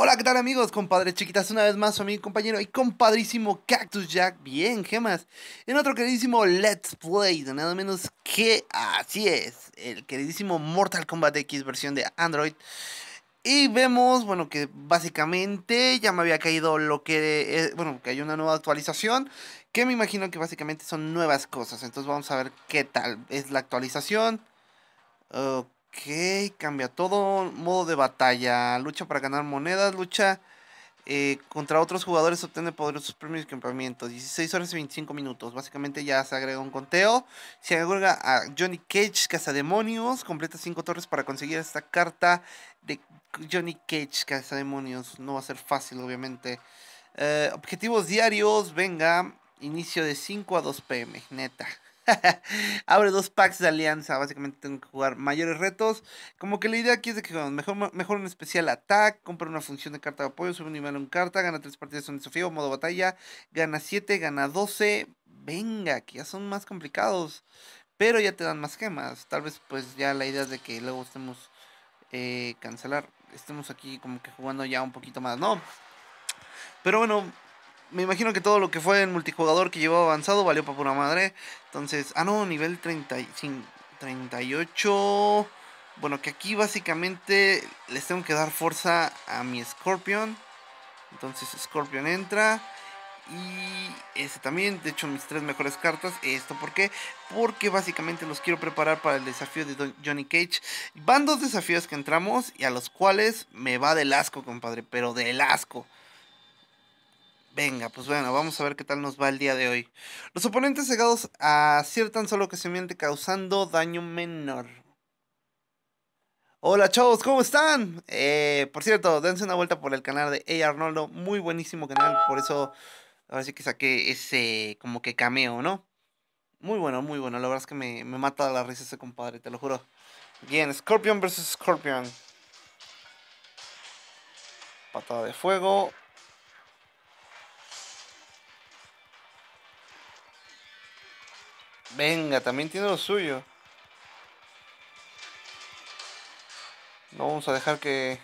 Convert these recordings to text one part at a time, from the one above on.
Hola, ¿qué tal amigos, compadres chiquitas? Una vez más, su amigo, compañero y compadrísimo Cactus Jack, bien, gemas, en otro queridísimo Let's Play, de nada menos que, así es, el queridísimo Mortal Kombat X versión de Android. Y vemos, bueno, que básicamente ya me había caído lo que, es... Eh, bueno, que hay una nueva actualización, que me imagino que básicamente son nuevas cosas, entonces vamos a ver qué tal es la actualización. Ok. Ok, cambia todo. Modo de batalla. Lucha para ganar monedas. Lucha eh, contra otros jugadores. Obtiene poderosos premios y campamentos. 16 horas y 25 minutos. Básicamente ya se agrega un conteo. Se agrega a Johnny Cage, Cazademonios. Completa 5 torres para conseguir esta carta de Johnny Cage, Cazademonios. No va a ser fácil, obviamente. Eh, objetivos diarios. Venga. Inicio de 5 a 2 pm. Neta. Abre dos packs de alianza. Básicamente tengo que jugar mayores retos. Como que la idea aquí es de que mejor, mejor un especial attack. Compra una función de carta de apoyo. Sube un nivel en carta. Gana tres partidas En desafío. Modo batalla. Gana siete gana 12. Venga, que ya son más complicados. Pero ya te dan más gemas. Tal vez pues ya la idea es de que luego estemos eh, cancelar. Estemos aquí como que jugando ya un poquito más, ¿no? Pero bueno, me imagino que todo lo que fue el multijugador que llevó avanzado valió para pura madre. Entonces, ah, no, nivel 30, 38. Bueno, que aquí básicamente les tengo que dar fuerza a mi Scorpion. Entonces, Scorpion entra. Y ese también, de hecho, mis tres mejores cartas. ¿Esto por qué? Porque básicamente los quiero preparar para el desafío de Johnny Cage. Van dos desafíos que entramos y a los cuales me va del asco, compadre, pero del asco. Venga, pues bueno, vamos a ver qué tal nos va el día de hoy. Los oponentes cegados aciertan solo que se miente causando daño menor. Hola chavos, ¿cómo están? Eh, por cierto, dense una vuelta por el canal de Ey Arnoldo, muy buenísimo canal, por eso ahora sí que saqué ese como que cameo, ¿no? Muy bueno, muy bueno, la verdad es que me, me mata la risa ese compadre, te lo juro. Bien, Scorpion versus Scorpion. Patada de fuego, Venga, también tiene lo suyo. No vamos a dejar que...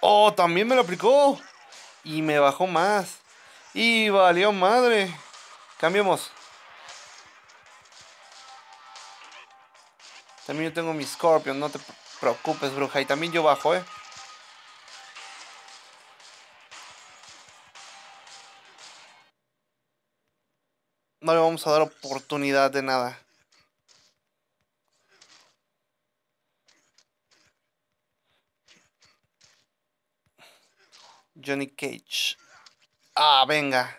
Oh, también me lo aplicó. Y me bajó más. Y valió madre. Cambiemos. También yo tengo mi Scorpion, no te preocupes, bruja. Y también yo bajo, eh. vamos a dar oportunidad de nada. Johnny Cage. Ah, venga.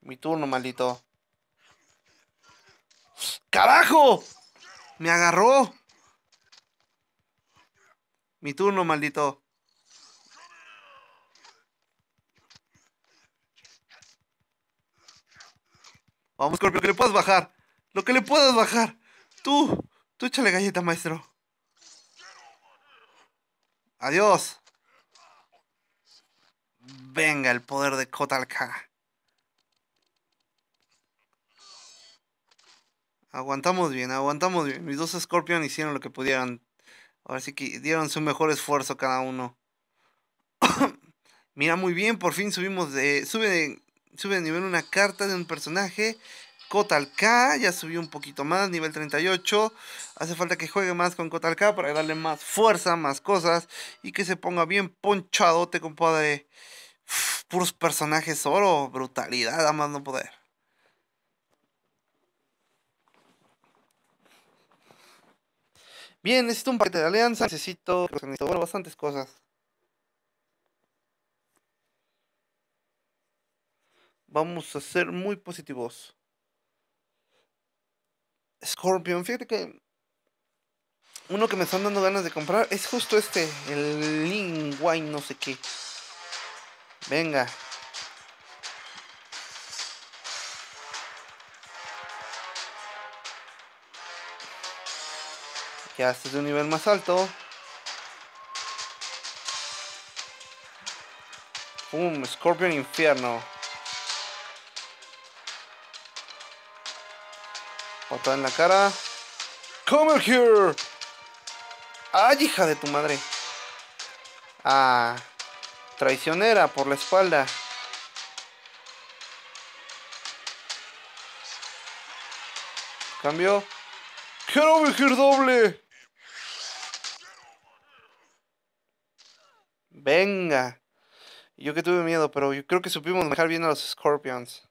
Mi turno, maldito. ¡Carajo! Me agarró. Mi turno, maldito. Vamos, Scorpio, que le puedas bajar. Lo que le puedas bajar. Tú, tú échale galleta, maestro. Adiós. Venga el poder de Kotalka. Aguantamos bien, aguantamos bien. Mis dos Scorpion hicieron lo que pudieron. Ahora sí que dieron su mejor esfuerzo cada uno. Mira, muy bien, por fin subimos de... Sube de sube de nivel una carta de un personaje. Kotal K ya subió un poquito más, nivel 38. Hace falta que juegue más con Kotal K para darle más fuerza, más cosas y que se ponga bien ponchadote, compadre. de puros personajes oro, brutalidad, a más no poder. Bien, necesito un paquete de alianza, necesito, necesito bueno, bastantes cosas. Vamos a ser muy positivos. Scorpion, fíjate que uno que me están dando ganas de comprar es justo este, el y no sé qué. Venga. Ya este de un nivel más alto. Boom, Scorpion Infierno. Otra en la cara. Come here. ¡Ay, hija de tu madre! Ah, traicionera por la espalda. Cambio. ¡Quiero venir doble! Venga. Yo que tuve miedo, pero yo creo que supimos manejar bien a los Scorpions.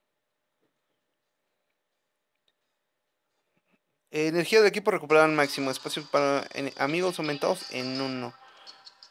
Energía del equipo recuperada al máximo. Espacio para amigos aumentados en uno.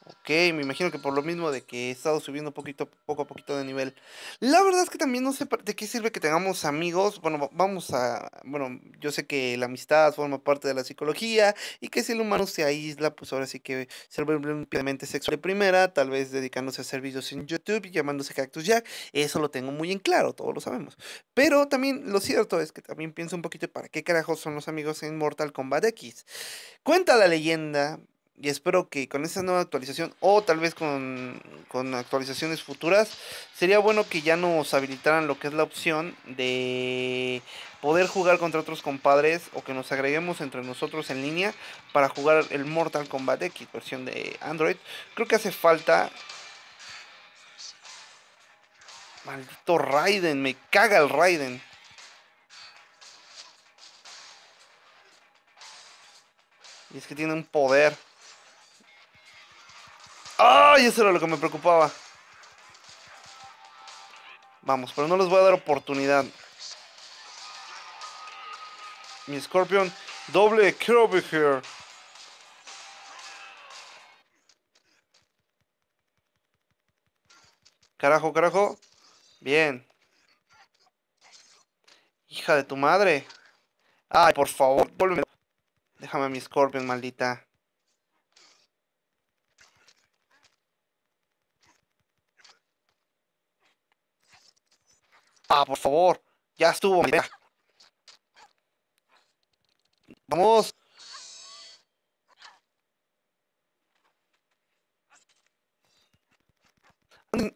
Ok, me imagino que por lo mismo de que he estado subiendo poquito, poco a poquito de nivel. La verdad es que también no sé de qué sirve que tengamos amigos. Bueno, vamos a. Bueno, yo sé que la amistad forma parte de la psicología y que si el humano se aísla, pues ahora sí que se vuelve limpiamente sexual de primera, tal vez dedicándose a hacer en YouTube y llamándose Cactus Jack. Eso lo tengo muy en claro, todos lo sabemos. Pero también lo cierto es que también pienso un poquito para qué carajos son los amigos en Mortal Kombat X. Cuenta la leyenda y espero que con esta nueva actualización o tal vez con, con, actualizaciones futuras sería bueno que ya nos habilitaran lo que es la opción de poder jugar contra otros compadres o que nos agreguemos entre nosotros en línea para jugar el Mortal Kombat X versión de Android creo que hace falta maldito Raiden me caga el Raiden y es que tiene un poder Ay, eso era lo que me preocupaba. Vamos, pero no les voy a dar oportunidad. Mi Scorpion, doble Kirby here. Carajo, carajo. Bien. Hija de tu madre. Ay, por favor, Déjame a mi Scorpion, maldita. Ah, por favor. Ya estuvo, mira. Vamos.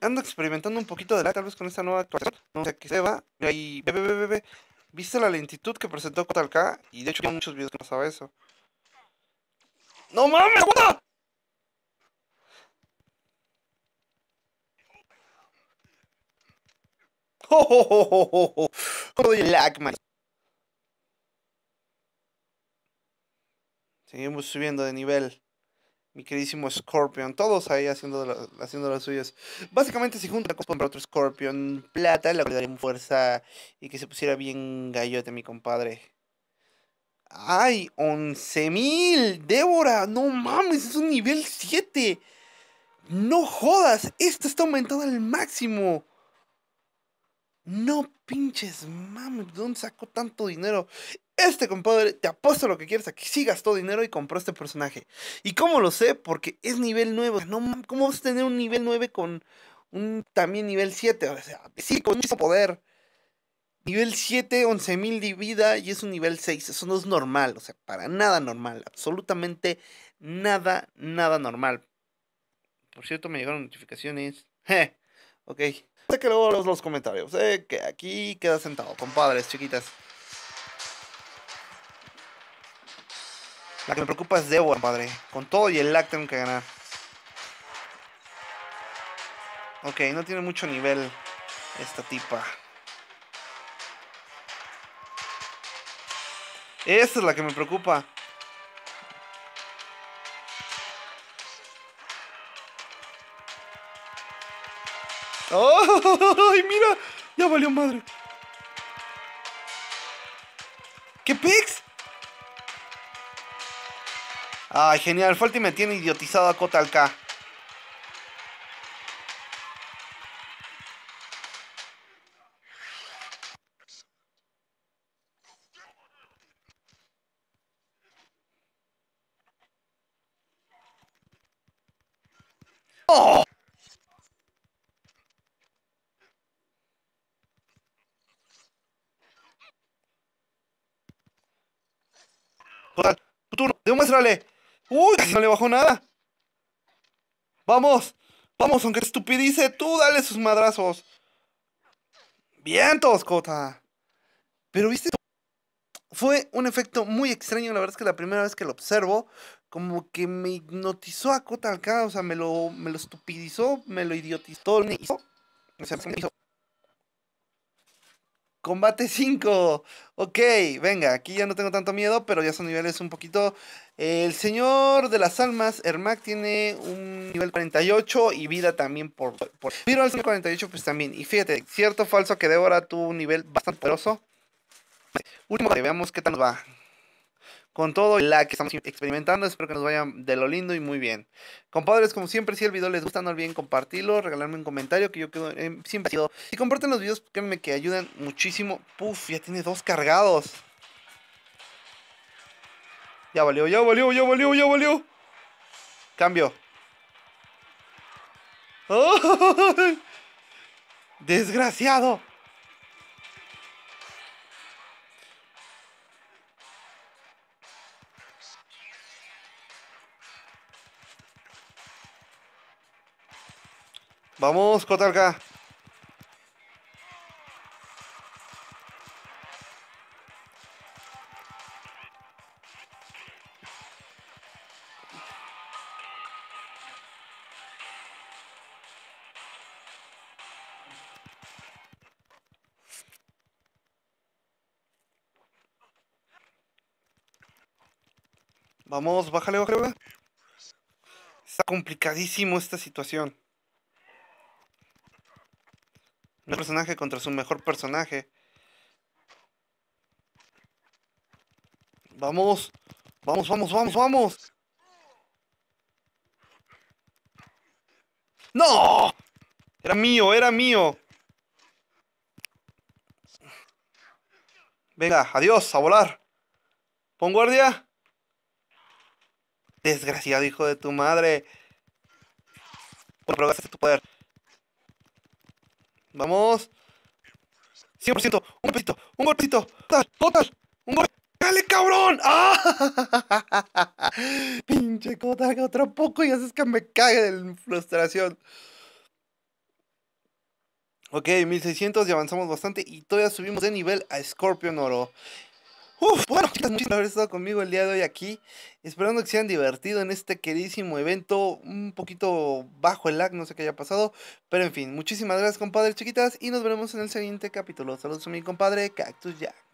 Ando experimentando un poquito de lag, tal vez con esta nueva actuación. No sé qué se va. Ahí, ve, ve, ve, ve. ¿Viste la lentitud que presentó Kotalka? Y de hecho, hay muchos videos que pasaba eso. ¡No mames, puta! Oh, oh, oh, lag, Seguimos subiendo de nivel. Mi queridísimo Scorpion. Todos ahí haciendo, haciendo las suyas. Básicamente si junta con otro Scorpion plata. Le daría fuerza y que se pusiera bien gallote, mi compadre. ¡Ay! ¡11.000! ¡Débora! ¡No mames! ¡Es un nivel 7! ¡No jodas! ¡Esto está aumentado al máximo! No pinches, mami, ¿dónde sacó tanto dinero? Este compadre, te apuesto lo que quieras, a que sí gastó dinero y compró este personaje. ¿Y cómo lo sé? Porque es nivel 9. No, ¿Cómo vas a tener un nivel 9 con un también nivel 7? O sea, sí, con mucho poder. Nivel 7, 11.000 de vida y es un nivel 6. Eso no es normal, o sea, para nada normal. Absolutamente nada, nada normal. Por cierto, me llegaron notificaciones. Je, ok. Sé que luego los los comentarios. Sé que aquí queda sentado, compadres, chiquitas. La que me preocupa es Devon, padre. Con todo y el lag tengo que ganar. Ok, no tiene mucho nivel esta tipa. Esa es la que me preocupa. ¡Ay, mira! Ya valió madre. ¿Qué pix? Ay, genial. y me tiene idiotizado a Kotal K. Oh! ¡Demuéstrale! ¡Uy! No le bajó nada. ¡Vamos! ¡Vamos! Aunque estupidice, tú dale sus madrazos. ¡Vientos, Cota! Pero viste, fue un efecto muy extraño. La verdad es que la primera vez que lo observo, como que me hipnotizó a Cota acá, O sea, me lo, me lo estupidizó, me lo idiotizó. Me hizo, o sea, me hizo. Combate 5. Ok, venga, aquí ya no tengo tanto miedo, pero ya son niveles un poquito... El Señor de las Almas, Hermac tiene un nivel 48 y vida también por... por... Pero al 48 pues también. Y fíjate, cierto falso que Débora tuvo un nivel bastante poderoso. Último, que veamos qué tal nos va con todo la que estamos experimentando. Espero que nos vayan de lo lindo y muy bien. Compadres, como siempre, si el video les gusta, no olviden compartirlo, regalarme un comentario que yo quedo, siempre sido. Si comparten los videos, créanme que ayudan muchísimo. Puf, ya tiene dos cargados. Ya valió, ya valió, ya valió, ya valió. Cambio. ¡Oh! Desgraciado. Vamos, cotarca. Vamos, bájale, bájale. Está complicadísimo esta situación. personaje contra su mejor personaje. Vamos, vamos, vamos, vamos, vamos. No. Era mío, era mío. Venga, adiós, a volar. Pon guardia. Desgraciado hijo de tu madre. Comprobaste tu poder. Vamos. 100%. Un golpecito. Un golpecito. Total. Un golpe. ¡Dale, cabrón! ¡Ah! Pinche Kotal, otro poco y haces que me cague de frustración. Ok, 1600 y avanzamos bastante y todavía subimos de nivel a Scorpion Oro bueno, chicas, muchas gracias por haber estado conmigo el día de hoy aquí. Esperando que se hayan divertido en este queridísimo evento. Un poquito bajo el lag, no sé qué haya pasado. Pero en fin, muchísimas gracias, compadres, chiquitas. Y nos veremos en el siguiente capítulo. Saludos a mi compadre Cactus Jack.